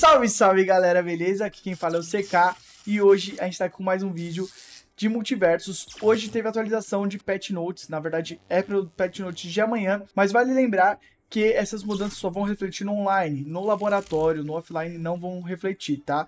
Salve, salve galera, beleza? Aqui quem fala é o CK e hoje a gente tá com mais um vídeo de multiversos. Hoje teve atualização de patch notes, na verdade é para o patch notes de amanhã, mas vale lembrar que essas mudanças só vão refletir no online, no laboratório, no offline não vão refletir, tá?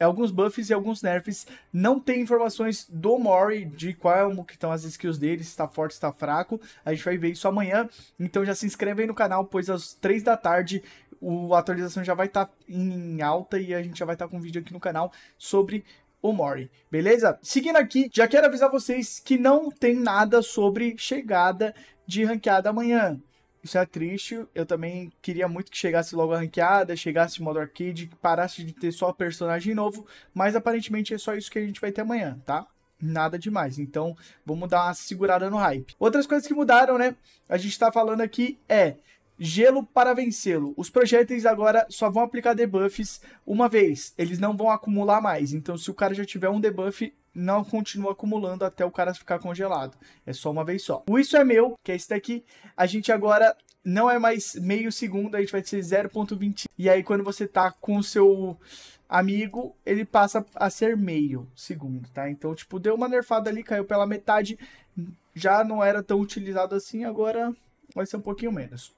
Alguns buffs e alguns nerfs não tem informações do Mori, de qual que estão as skills dele, se está forte, se está fraco. A gente vai ver isso amanhã, então já se inscreve aí no canal, pois às 3 da tarde o, a atualização já vai estar tá em alta e a gente já vai estar tá com um vídeo aqui no canal sobre o Mori, beleza? Seguindo aqui, já quero avisar vocês que não tem nada sobre chegada de ranqueada amanhã. Isso é triste, eu também queria muito que chegasse logo a ranqueada, chegasse modo arcade, que parasse de ter só personagem novo, mas aparentemente é só isso que a gente vai ter amanhã, tá? nada demais. Então, vamos dar uma segurada no hype. Outras coisas que mudaram, né? A gente tá falando aqui é gelo para vencê-lo. Os projéteis agora só vão aplicar debuffs uma vez, eles não vão acumular mais. Então, se o cara já tiver um debuff, não continua acumulando até o cara ficar congelado. É só uma vez só. O Isso é Meu, que é esse daqui, a gente agora não é mais meio segundo, a gente vai ser 0.20. E aí, quando você tá com o seu amigo, ele passa a ser meio segundo, tá? Então, tipo, deu uma nerfada ali, caiu pela metade, já não era tão utilizado assim, agora vai ser um pouquinho menos.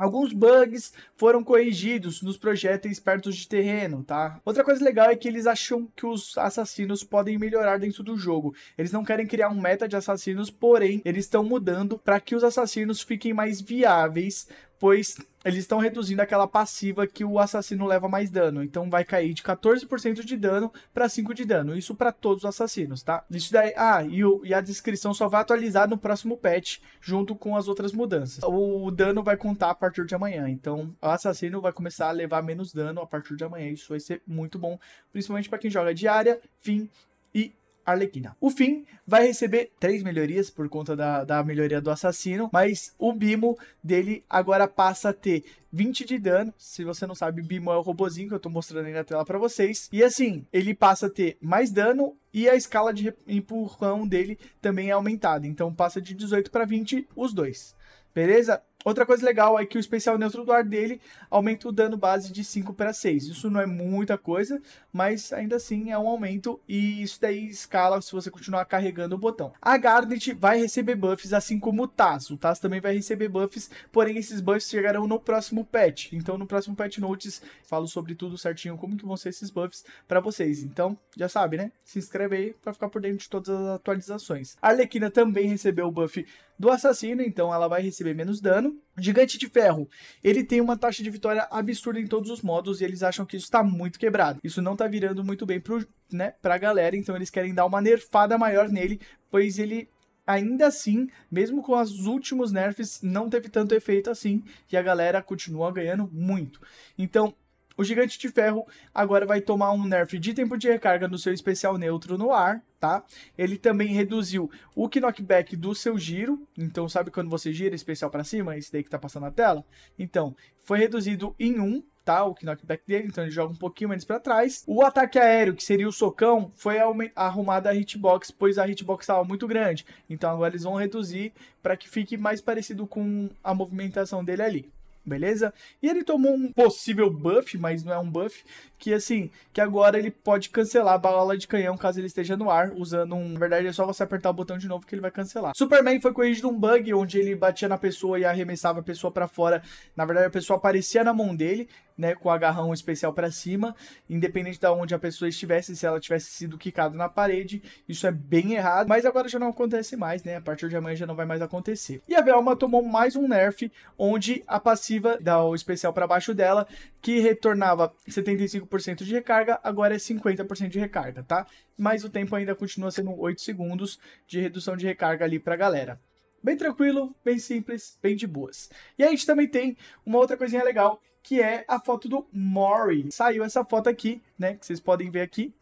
Alguns bugs foram corrigidos nos projéteis perto de terreno, tá? Outra coisa legal é que eles acham que os assassinos podem melhorar dentro do jogo. Eles não querem criar um meta de assassinos, porém, eles estão mudando para que os assassinos fiquem mais viáveis, pois eles estão reduzindo aquela passiva que o assassino leva mais dano. Então vai cair de 14% de dano para 5 de dano. Isso para todos os assassinos, tá? Isso daí, ah, e, o, e, a descrição só vai atualizar no próximo patch junto com as outras mudanças. O, o dano vai contar a partir de amanhã. Então o assassino vai começar a levar menos dano a partir de amanhã. Isso vai ser muito bom, principalmente para quem joga diária, fim e Arlequina. O fim vai receber três melhorias por conta da, da melhoria do assassino, mas o Bimo dele agora passa a ter 20 de dano. Se você não sabe, Bimo é o robozinho que eu tô mostrando aí na tela para vocês. E assim, ele passa a ter mais dano e a escala de empurrão dele também é aumentada. Então passa de 18 para 20 os dois. Beleza? Outra coisa legal é que o especial neutro do ar dele aumenta o dano base de 5 para 6. Isso não é muita coisa, mas ainda assim é um aumento e isso daí escala se você continuar carregando o botão. A Garnet vai receber buffs, assim como o Taz. O Taz também vai receber buffs, porém esses buffs chegarão no próximo patch. Então no próximo patch notes falo sobre tudo certinho, como que vão ser esses buffs para vocês. Então já sabe, né? Se inscreve aí para ficar por dentro de todas as atualizações. A Arlequina também recebeu o buff do assassino, então ela vai receber menos dano. Gigante de Ferro, ele tem uma taxa de vitória absurda em todos os modos e eles acham que isso está muito quebrado. Isso não está virando muito bem pro, né, pra galera, então eles querem dar uma nerfada maior nele, pois ele ainda assim, mesmo com os últimos nerfs, não teve tanto efeito assim e a galera continua ganhando muito. Então, o Gigante de Ferro agora vai tomar um nerf de tempo de recarga no seu especial neutro no ar, tá? Ele também reduziu o knockback do seu giro, então sabe quando você gira especial para cima, esse daí que tá passando na tela? Então, foi reduzido em 1, um, tá? O knockback dele, então ele joga um pouquinho menos para trás. O ataque aéreo, que seria o socão, foi arrumada a hitbox, pois a hitbox estava muito grande. Então agora eles vão reduzir para que fique mais parecido com a movimentação dele ali beleza? E ele tomou um possível buff, mas não é um buff, que assim, que agora ele pode cancelar a bala de canhão caso ele esteja no ar, usando um... Na verdade, é só você apertar o botão de novo que ele vai cancelar. Superman foi corrigido um bug, onde ele batia na pessoa e arremessava a pessoa para fora. Na verdade, a pessoa aparecia na mão dele, né, com o agarrão especial para cima, independente de onde a pessoa estivesse, se ela tivesse sido quicada na parede, isso é bem errado, mas agora já não acontece mais, né, a partir de amanhã já não vai mais acontecer. E a Velma tomou mais um nerf, onde a passiva da dá o especial para baixo dela, que retornava 75% de recarga, agora é 50% de recarga, tá? Mas o tempo ainda continua sendo 8 segundos de redução de recarga ali pra galera. Bem tranquilo, bem simples, bem de boas. E a gente também tem uma outra coisinha legal, que é a foto do Mori. Saiu essa foto aqui, né, que vocês podem ver aqui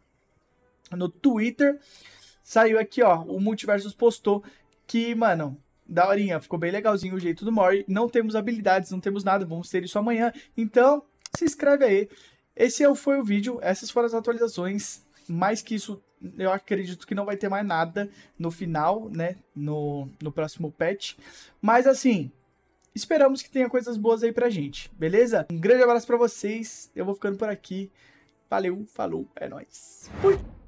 no Twitter. Saiu aqui, ó, o Multiversus postou que, mano, daorinha, ficou bem legalzinho o jeito do Mori. Não temos habilidades, não temos nada, vamos ter isso amanhã. Então, se inscreve aí. Esse é foi o vídeo, essas foram as atualizações. Mais que isso, eu acredito que não vai ter mais nada no final, né? No, no próximo patch. Mas assim, esperamos que tenha coisas boas aí pra gente, beleza? Um grande abraço pra vocês, eu vou ficando por aqui. Valeu, falou, é nóis. Fui!